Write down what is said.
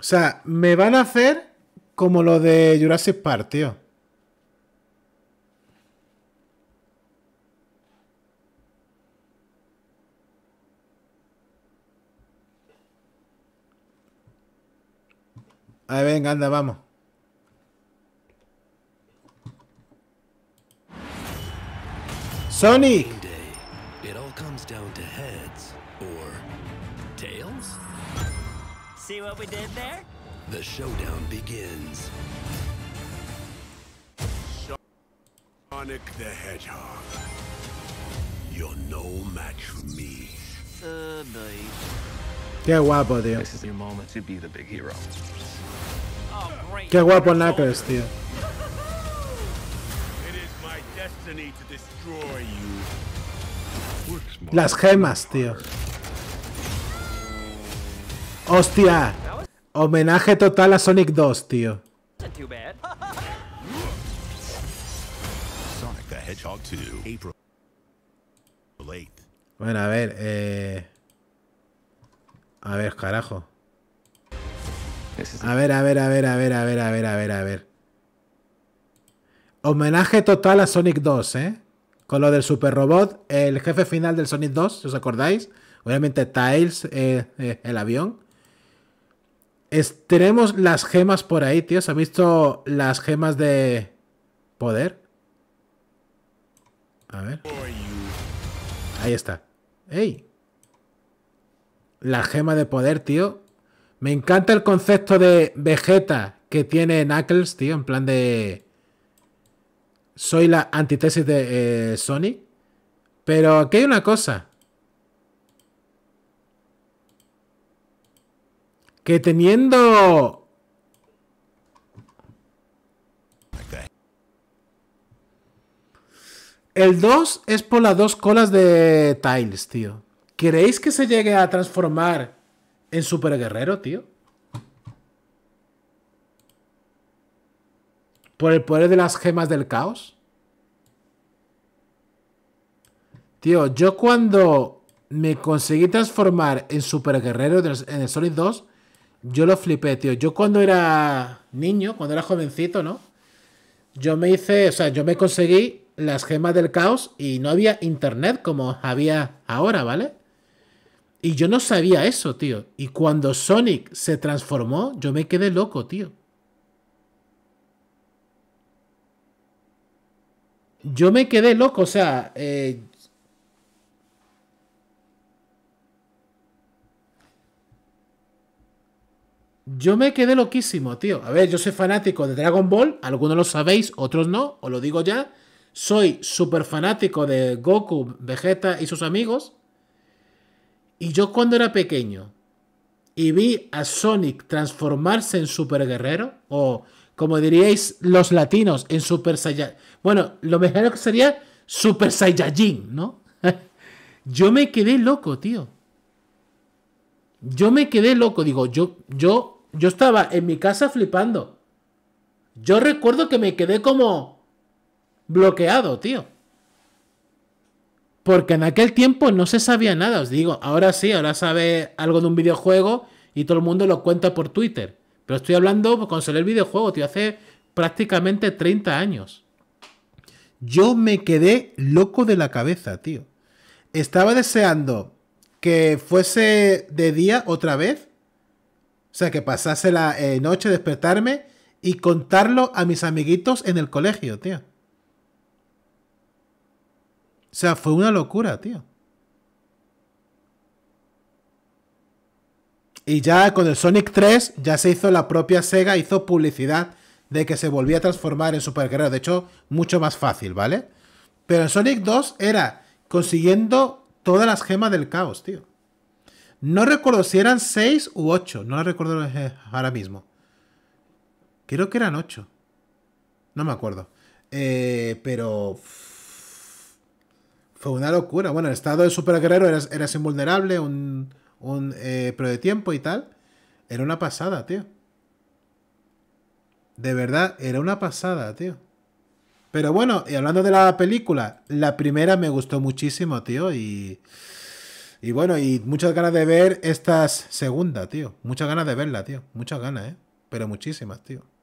O sea, me van a hacer como lo de Jurassic Park, tío. Ahí venga, anda, vamos. Sonic. See what we did there? The showdown begins. Sonic the Hedgehog. You're no match for me. Uh, Qué guapo, tío. This is your moment to be the big hero. Oh, great. Qué guapo Knuckles, tío. Las gemas, tío. ¡Hostia! Homenaje total a Sonic 2, tío. Bueno, a ver, eh... A ver, carajo. A ver, a ver, a ver, a ver, a ver, a ver, a ver, a ver. Homenaje total a Sonic 2, ¿eh? Con lo del super robot, el jefe final del Sonic 2, os acordáis. Obviamente Tails, eh, eh, el avión tenemos las gemas por ahí, tío. ¿Se han visto las gemas de poder? A ver. Ahí está. ¡Ey! La gema de poder, tío. Me encanta el concepto de Vegeta que tiene Knuckles, tío. En plan de... Soy la antítesis de eh, Sony. Pero aquí hay una cosa. que teniendo... El 2 es por las dos colas de Tiles, tío. ¿Queréis que se llegue a transformar en Super Guerrero, tío? ¿Por el poder de las gemas del caos? Tío, yo cuando me conseguí transformar en Super Guerrero en el Solid 2, yo lo flipé, tío. Yo cuando era niño, cuando era jovencito, ¿no? Yo me hice, o sea, yo me conseguí las gemas del caos y no había internet como había ahora, ¿vale? Y yo no sabía eso, tío. Y cuando Sonic se transformó, yo me quedé loco, tío. Yo me quedé loco, o sea, eh, Yo me quedé loquísimo, tío. A ver, yo soy fanático de Dragon Ball, algunos lo sabéis, otros no, os lo digo ya. Soy súper fanático de Goku, Vegeta y sus amigos. Y yo cuando era pequeño y vi a Sonic transformarse en super guerrero, o como diríais los latinos, en super saiyajin. Bueno, lo mejor que sería super saiyajin, ¿no? yo me quedé loco, tío. Yo me quedé loco, digo, yo, yo yo estaba en mi casa flipando. Yo recuerdo que me quedé como bloqueado, tío. Porque en aquel tiempo no se sabía nada, os digo. Ahora sí, ahora sabe algo de un videojuego y todo el mundo lo cuenta por Twitter. Pero estoy hablando con solo el videojuego, tío, hace prácticamente 30 años. Yo me quedé loco de la cabeza, tío. Estaba deseando que fuese de día otra vez o sea, que pasase la eh, noche, despertarme y contarlo a mis amiguitos en el colegio, tío. O sea, fue una locura, tío. Y ya con el Sonic 3 ya se hizo la propia Sega, hizo publicidad de que se volvía a transformar en Super De hecho, mucho más fácil, ¿vale? Pero en Sonic 2 era consiguiendo todas las gemas del caos, tío. No recuerdo si eran 6 u 8. No la recuerdo ahora mismo. Creo que eran 8. No me acuerdo. Eh, pero. Fue una locura. Bueno, el estado de Super Guerrero eras, invulnerable, un, un eh, pero de tiempo y tal. Era una pasada, tío. De verdad, era una pasada, tío. Pero bueno, y hablando de la película, la primera me gustó muchísimo, tío, y. Y bueno, y muchas ganas de ver estas segunda, tío. Muchas ganas de verla, tío. Muchas ganas, ¿eh? Pero muchísimas, tío.